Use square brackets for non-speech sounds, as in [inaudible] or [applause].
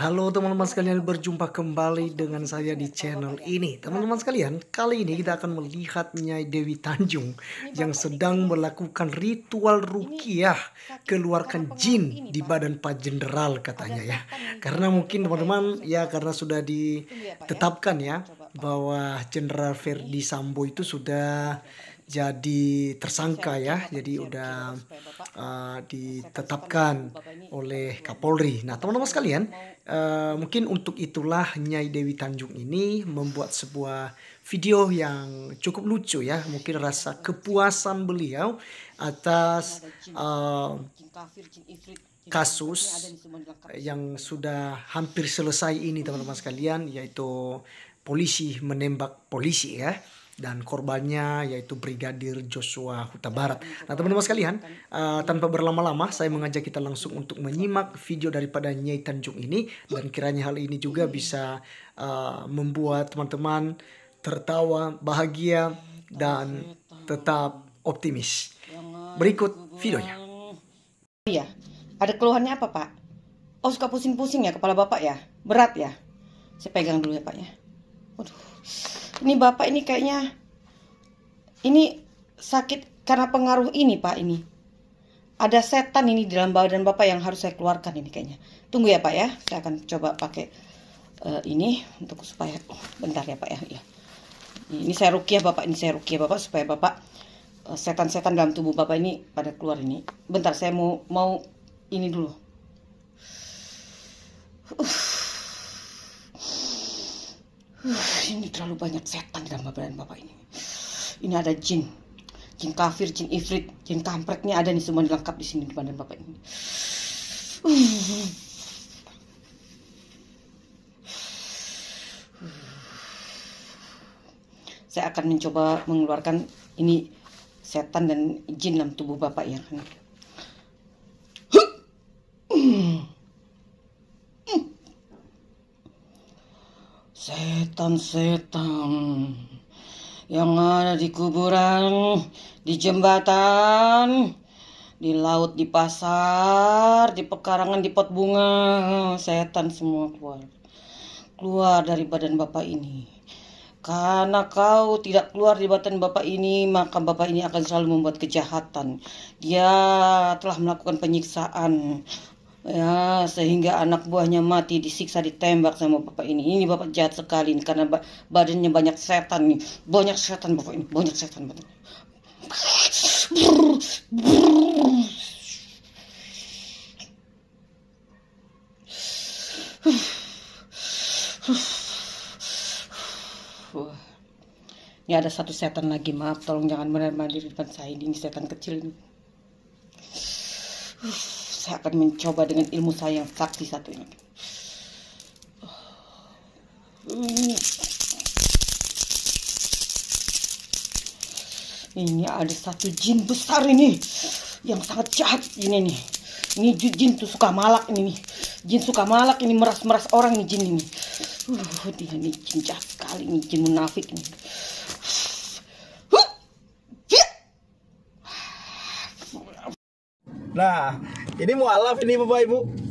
Halo teman-teman sekalian, berjumpa kembali dengan saya di channel ini. Teman-teman sekalian, kali ini kita akan melihat Nyai Dewi Tanjung yang sedang melakukan ritual rukiah keluarkan jin di badan Pak Jenderal katanya ya. Karena mungkin teman-teman ya karena sudah ditetapkan ya bahwa Jenderal Ferdi Sambo itu sudah jadi tersangka ya, jadi udah uh, ditetapkan oleh Kapolri. Nah, teman-teman sekalian, uh, mungkin untuk itulah Nyai Dewi Tanjung ini membuat sebuah video yang cukup lucu ya, mungkin rasa kepuasan beliau atas uh, kasus yang sudah hampir selesai ini teman-teman sekalian yaitu polisi menembak polisi ya dan korbannya yaitu Brigadir Joshua Huta Barat. Nah teman-teman sekalian, uh, tanpa berlama-lama saya mengajak kita langsung untuk menyimak video daripada Nyai Tanjung ini dan kiranya hal ini juga bisa uh, membuat teman-teman tertawa, bahagia dan tetap optimis. Berikut videonya. Iya, ada keluhannya apa Pak? Oh suka pusing-pusing ya kepala Bapak ya? Berat ya? Saya pegang dulu ya Pak ya. Waduh. Ini Bapak ini kayaknya ini sakit karena pengaruh ini, Pak, ini. Ada setan ini di dalam badan Bapak yang harus saya keluarkan ini kayaknya. Tunggu ya, Pak ya. Saya akan coba pakai uh, ini untuk supaya oh, bentar ya, Pak ya. ya. Ini saya rukiah Bapak, ini saya rukiah Bapak supaya Bapak eh, setan-setan dalam tubuh bapak ini pada keluar ini. Bentar saya mau mau ini dulu. Uh. Uh, [sighs] ini terlalu banyak setan dalam badan bapak ini. Ini ada jin, jin kafir, jin ifrit, jin kampret ada nih semua lengkap di sini di badan bapak ini. Saya akan mencoba mengeluarkan ini setan dan jin dalam tubuh bapak ya setan-setan yang ada di kuburan, di jembatan, di laut, di pasar, di pekarangan, di pot bunga, setan semua keluar. Keluar dari badan Bapak ini. Karena kau tidak keluar di badan Bapak ini, maka Bapak ini akan selalu membuat kejahatan. Dia telah melakukan penyiksaan Ya, sehingga anak buahnya mati disiksa ditembak sama bapak ini. Ini bapak jahat sekali ini karena badannya banyak setan nih. Banyak setan bapak ini, banyak setan bapak. Ini. Ini ada satu setan lagi, maaf tolong jangan benar-benar di depan saya ini setan kecil ini saya akan mencoba dengan ilmu saya yang sakti satu ini. Ini ada satu jin besar ini yang sangat jahat ini nih. Ini jin tuh suka malak ini nih. Jin suka malak ini meras-meras orang nih jin ini. Uh, dia ini jin jahat kali ini jin munafik nih. Nah, ini mualaf ini Bapak Ibu.